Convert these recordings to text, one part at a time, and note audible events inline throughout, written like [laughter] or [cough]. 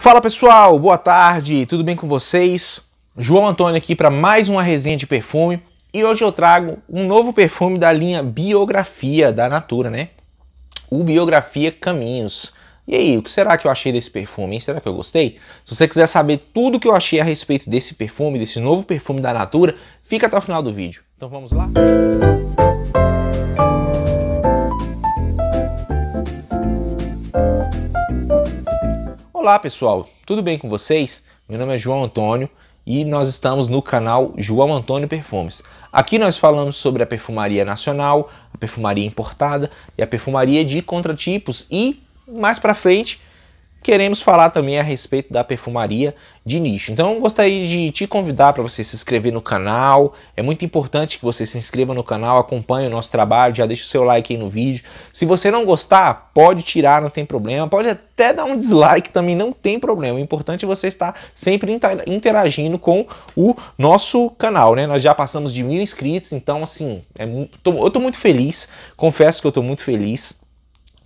Fala pessoal, boa tarde, tudo bem com vocês? João Antônio aqui para mais uma resenha de perfume e hoje eu trago um novo perfume da linha Biografia da Natura, né? O Biografia Caminhos. E aí, o que será que eu achei desse perfume? Hein? Será que eu gostei? Se você quiser saber tudo que eu achei a respeito desse perfume, desse novo perfume da Natura, fica até o final do vídeo. Então vamos lá? Música Olá pessoal, tudo bem com vocês? Meu nome é João Antônio e nós estamos no canal João Antônio Perfumes. Aqui nós falamos sobre a perfumaria nacional, a perfumaria importada e a perfumaria de contratipos e mais para frente queremos falar também a respeito da perfumaria de nicho. Então gostaria de te convidar para você se inscrever no canal. É muito importante que você se inscreva no canal, acompanhe o nosso trabalho, já deixa o seu like aí no vídeo. Se você não gostar, pode tirar, não tem problema. Pode até dar um dislike também, não tem problema. O importante é você estar sempre interagindo com o nosso canal, né? Nós já passamos de mil inscritos, então assim, é, eu estou muito feliz. Confesso que eu estou muito feliz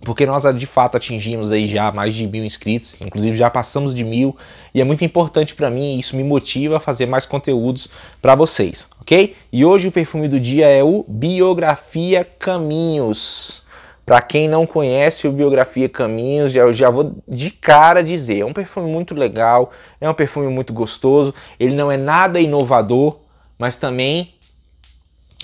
porque nós de fato atingimos aí já mais de mil inscritos, inclusive já passamos de mil e é muito importante para mim, isso me motiva a fazer mais conteúdos para vocês, ok? E hoje o perfume do dia é o Biografia Caminhos. Para quem não conhece o Biografia Caminhos, eu já vou de cara dizer, é um perfume muito legal, é um perfume muito gostoso, ele não é nada inovador, mas também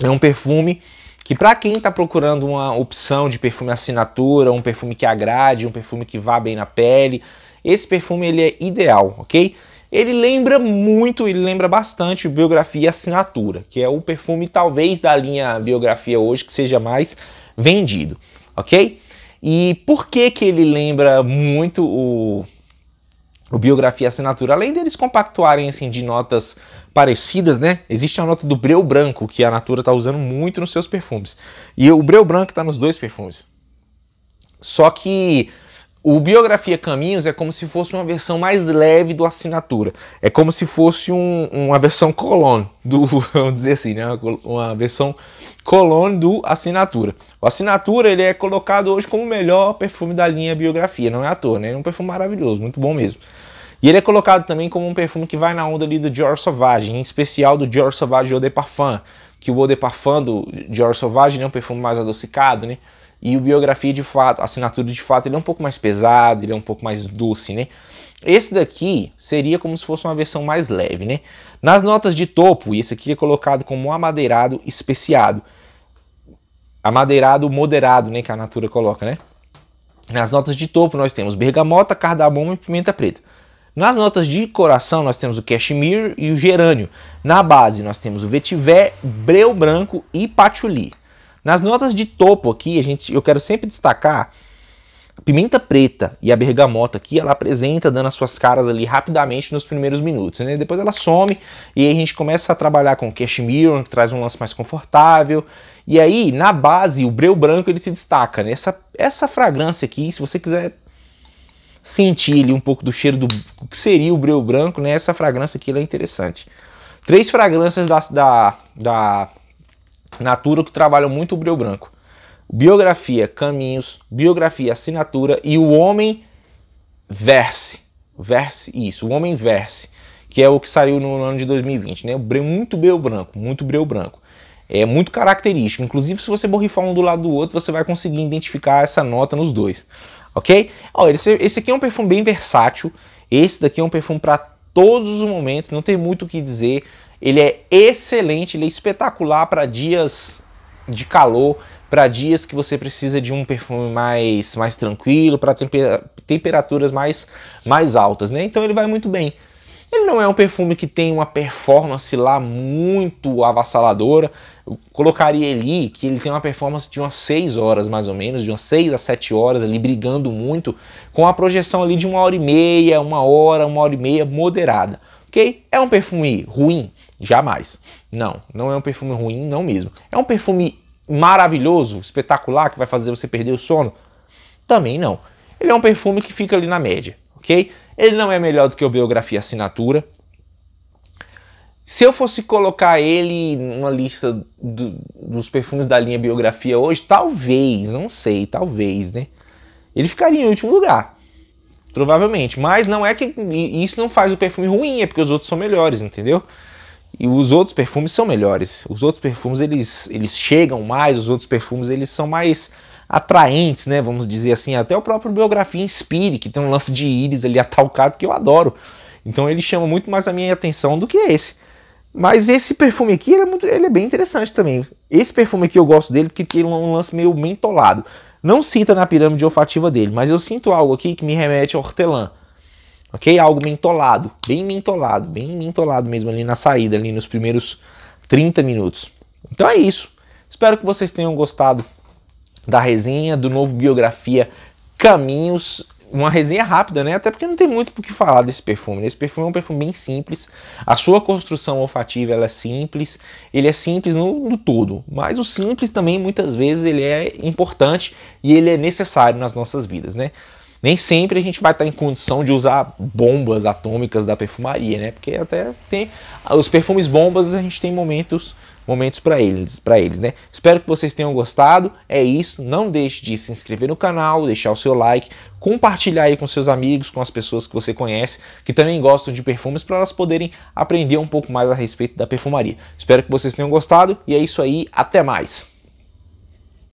é um perfume que para quem está procurando uma opção de perfume assinatura, um perfume que agrade, um perfume que vá bem na pele, esse perfume ele é ideal, ok? Ele lembra muito, ele lembra bastante o Biografia Assinatura, que é o perfume talvez da linha Biografia hoje que seja mais vendido, ok? E por que que ele lembra muito o o Biografia Assinatura, além deles compactuarem assim de notas parecidas, né? Existe a nota do breu branco que a Natura tá usando muito nos seus perfumes. E o breu branco tá nos dois perfumes. Só que o Biografia Caminhos é como se fosse uma versão mais leve do Assinatura. É como se fosse um, uma versão colônia do, [laughs] vamos dizer assim, né? uma versão colônia do Assinatura. O Assinatura ele é colocado hoje como o melhor perfume da linha Biografia, não é à toa, né? é um perfume maravilhoso, muito bom mesmo. E ele é colocado também como um perfume que vai na onda ali do Dior Sauvage, em especial do Dior Sauvage Eau de Parfum, que o Eau de Parfum do Dior Sauvage né, é um perfume mais adocicado, né? E o biografia de fato, assinatura de fato, ele é um pouco mais pesado, ele é um pouco mais doce, né? Esse daqui seria como se fosse uma versão mais leve, né? Nas notas de topo, esse aqui é colocado como um amadeirado especiado. Amadeirado moderado, né? Que a Natura coloca, né? Nas notas de topo nós temos bergamota, cardamomo e pimenta preta. Nas notas de coração nós temos o cashmere e o gerânio. Na base nós temos o vetiver, breu branco e patchouli. Nas notas de topo aqui, a gente, eu quero sempre destacar a pimenta preta e a bergamota aqui, ela apresenta dando as suas caras ali rapidamente nos primeiros minutos, né? Depois ela some e aí a gente começa a trabalhar com o cashmere, que traz um lance mais confortável. E aí, na base, o breu branco ele se destaca, né? Essa, essa fragrância aqui, se você quiser sentir ali um pouco do cheiro do que seria o breu branco, né? Essa fragrância aqui é interessante. Três fragrâncias da, da, da Natura que trabalham muito o brilho branco. Biografia, caminhos, biografia, assinatura e o homem verse. Verse, isso, o homem verse, que é o que saiu no ano de 2020, né? Muito brio branco, muito brio branco. É muito característico. Inclusive, se você borrifar um do lado do outro, você vai conseguir identificar essa nota nos dois. Ok? Ó, esse, esse aqui é um perfume bem versátil. Esse daqui é um perfume para todos os momentos, não tem muito o que dizer. Ele é excelente, ele é espetacular para dias de calor, para dias que você precisa de um perfume mais, mais tranquilo, para temperaturas mais, mais altas, né? Então ele vai muito bem. Ele não é um perfume que tem uma performance lá muito avassaladora, colocaria ele que ele tem uma performance de umas 6 horas mais ou menos, de umas 6 a 7 horas ali brigando muito, com a projeção ali de uma hora e meia, uma hora, uma hora e meia moderada. Ok? É um perfume ruim? Jamais. Não, não é um perfume ruim, não mesmo. É um perfume maravilhoso, espetacular, que vai fazer você perder o sono? Também não. Ele é um perfume que fica ali na média, ok? Ele não é melhor do que o Biografia Assinatura, se eu fosse colocar ele numa lista do, dos perfumes da linha biografia hoje, talvez, não sei, talvez, né? Ele ficaria em último lugar. Provavelmente. Mas não é que. Isso não faz o perfume ruim, é porque os outros são melhores, entendeu? E os outros perfumes são melhores. Os outros perfumes eles, eles chegam mais, os outros perfumes eles são mais atraentes, né? Vamos dizer assim. Até o próprio Biografia Inspire, que tem um lance de íris ali [laughs] atalcado que eu adoro. Então ele chama muito mais a minha atenção do que esse. Mas esse perfume aqui, ele é, muito, ele é bem interessante também. Esse perfume aqui eu gosto dele porque tem um lance meio mentolado. Não sinta na pirâmide olfativa dele, mas eu sinto algo aqui que me remete ao hortelã. Ok? Algo mentolado, bem mentolado, bem mentolado mesmo ali na saída, ali nos primeiros 30 minutos. Então é isso. Espero que vocês tenham gostado da resenha, do novo biografia Caminhos uma resenha rápida, né? Até porque não tem muito o que falar desse perfume. Né? Esse perfume é um perfume bem simples. A sua construção olfativa ela é simples. Ele é simples no, no todo. Mas o simples também, muitas vezes, ele é importante e ele é necessário nas nossas vidas, né? Nem sempre a gente vai estar em condição de usar bombas atômicas da perfumaria, né? Porque até tem os perfumes bombas, a gente tem momentos momentos para eles, para eles, né? Espero que vocês tenham gostado. É isso, não deixe de se inscrever no canal, deixar o seu like, compartilhar aí com seus amigos, com as pessoas que você conhece, que também gostam de perfumes para elas poderem aprender um pouco mais a respeito da perfumaria. Espero que vocês tenham gostado e é isso aí, até mais.